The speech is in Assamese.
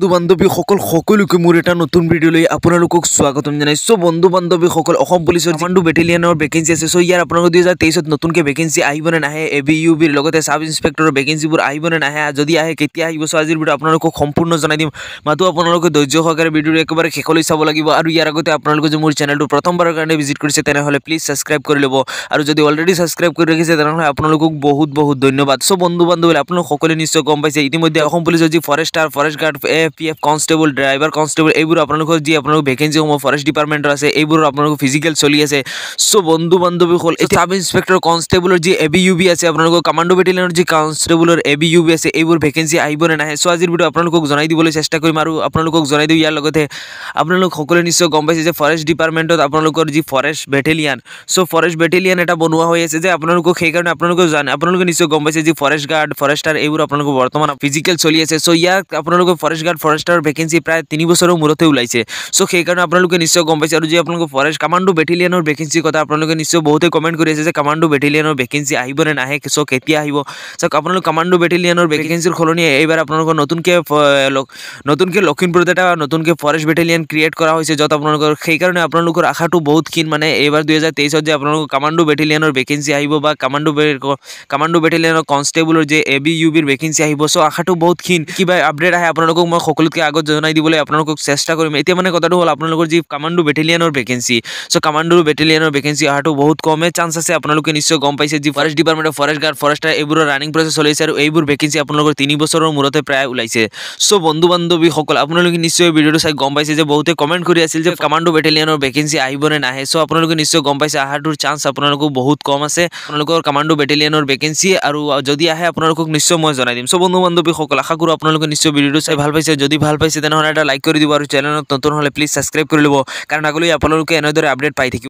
বন্ধু বান্ধৱীসকল সকলোকে মোৰ এটা নতুন ভিডিঅ' লৈ আপোনালোকক স্বাগতম জনাইছো বন্ধু বান্ধৱীসকল অসম পুলিচৰ যিমানটো বেটেলিয়নৰ ভেকেঞ্চি আছে চ' ইয়াৰ আপোনালোকৰ দুই হাজাৰ তেইছত নতুনকৈ ভেকেঞ্চি আহিব নে নাহে এ বি ইউ বিৰ লগতে চাব ইঞ্চপেক্টৰৰ ভেকেঞ্চিবোৰ আহিব নে নাহে যদি আহে কেতিয়া আহিব চ' আজিৰ ভিডিঅ' আপোনালোকক সম্পূৰ্ণ জনাই দিম মাতো আপোনালোকে ধৈৰ্য সহকাৰে ভিডিঅ'টো একেবাৰে শেষলৈ চাব লাগিব আৰু ইয়াৰ আগতে আপোনালোকে যদি মোৰ চেনেলটো প্ৰথমবাৰৰ কাৰণে ভিজিট কৰিছে তেনেহ'লে প্লিজ ছাবস্ক্ৰাইব কৰি ল'ব আৰু যদি অলৰেডি ছাবস্ক্ৰাইব কৰি ৰাখিছে তেনেহ'লে আপোনালোকক বহুত বহুত ধন্যবাদ চ' বন্ধু বান্ধৱী আপোনালোক সকলোৱে নিশ্চয় গম পাইছে ইতিমধ্যে অসম পুলিচৰ যি forester forest guard A P F constable driver constable এইবোৰ আপোনালোকৰ যি আপোনালোকৰ ভেকেঞ্চিসমূহ ফৰেষ্ট ডিপাৰ্টমেণ্টৰ আছে এইবোৰ আপোনালোকৰ ফিজিকেল চলি আছে চ' বন্ধু বান্ধৱী হ'ল এতিয়া চাব ইনস্পেক্টৰ কনষ্টেবলৰ যি এ বি ইউ বি আছে আপোনালোকৰ কামাণ্ডো বেটেলিয়নৰ যি কনষ্টেবলৰ এ বি ইউ বি আছে এইবোৰ ভেকেঞ্চি আহিব নে নাহে চ' আজিৰ ভিডিঅ' আপোনালোকক জনাই দিবলৈ চেষ্টা কৰিম আৰু আপোনালোকক জনাই দিওঁ ইয়াৰ লগতে আপোনালোক সকলোৱে নিশ্চয় গম পাইছে যে ফৰেষ্ট ডিপাৰ্টমেণ্টত আপোনালোকৰ যি ফৰেষ্ট বেটেলিয়ান চ' ফৰেষ্ট বেটেলিয়ান এটা বনোৱা হৈ আছে যে আপোনালোকক সেইকাৰণে আপোনালোকে জানে আপোনালোকে নিশ্চয় গম পাইছে যে ফৰেষ্ট গাৰ্ড ফৰেষ্টাৰ এইবোৰ আপোনালোকৰ বৰ্তমান ফিজিকেল চলি আছে চ' ইয়াক আপোনালোকৰ ফৰেষ্ট গাৰ্ড ইয়াত ফৰেস্টাৰ ভেকেন্সি প্ৰায় তিন বছৰেৰ মূৰতে উলাইছে সো সেই কাৰণে আপনাদেৰ নিশ্চয় গম পাইছে আৰু যে আপনাদেৰ ফৰেষ্ট কামাণ্ডো বেটেলিয়নেৰ ভেকেঞ্চিৰ কথা আপোনালোকে নিশ্চয় বহুতেই কমেণ্ট কৰি আছে যে কামাণ্ডো বেটেলিয়নের ভেকেঞ্চি আহিব নে নাহে চ' কেতিয়া আহিব চাওক আপোনালোকে কামাণ্ডো বেটেলিয়নের ভেকেঞ্চিৰ সলনি এইবাৰ আপোনালোকৰ নতুনকৈ নতুনকৈ লক্ষিমপুৰতে এটা নতুনকৈ ফৰেষ্ট বেটেলিয়ান ক্ৰিয়েট কৰা হৈছে যত আপোনালোকৰ সেইকাৰণে আপোনালোকৰ আশাটো আশাটা বহুত ক্ষীণ মানে এইবাৰ দুই হাজাৰ তেইশত যে আপোনালোকৰ কমান্ডো বেটেলিয়নেৰ ভেকেঞ্চি আহিব বা কমান্ডো কামাণ্ডো বেটেলিয়নেৰ কনষ্টেবলৰ যে এ বি ইউ বিৰ ভেকেঞ্চি আহিব চ' আশাটো বহুত ক্ষীণ কিবা আপডেট আহে আপোনালোকক মই মই সকলোতকৈ আগত জনাই দিবলৈ আপোনালোকক চেষ্টা কৰিম এতিয়া মানে কথাটো হ'ল আপোনালোকৰ যি কামাণ্ডো বেটেলিয়নৰ ভেকেঞ্চি চ' কামাণ্ডো বেটেলিয়নৰ ভেকেঞ্চি অহাটো বহুত কমে চান্স আছে আপোনালোকে নিশ্চয় গম পাইছে যি forest department forest guard forester এইবোৰৰ ৰানিং প্ৰচেছ চলাইছে আৰু এইবোৰ ভেকেঞ্চি আপোনালোকৰ তিনি বছৰৰ মূৰতে প্ৰায় ওলাইছে চ' বন্ধু বান্ধৱীসকল আপোনালোকে নিশ্চয় ভিডিঅ'টো চাই গম পাইছে যে বহুতে কমেণ্ট কৰি আছিল যে কামাণ্ডো বেটেলিয়নৰ ভেকেঞ্চি আহিব নে নাহে চ' আপোনালোকে নিশ্চয় গম পাইছে অহাটোৰ চান্স আপোনালোকৰ বহুত কম আছে আপোনালোকৰ কামাণ্ডো বেটেলিয়নৰ ভেকেঞ্চি আৰু যদি আহে আপোনালোকক নিশ্চয় মই জনাই দিম চ' বন্ধু বান্ধৱীসকল আশা কৰোঁ আপোনালোকে নিশ্চয় ভিডিঅ'টো চাই ভাল পাইছে পাইছে যদি ভাল পাইছে তেনেহ'লে এটা লাইক কৰি দিব আৰু চেনেলত নতুন হ'লে প্লিজ ছাবস্ক্ৰাইব কৰি ল'ব কাৰণ আগলৈ আপোনালোকে এনেদৰে আপডেট পাই থাকিব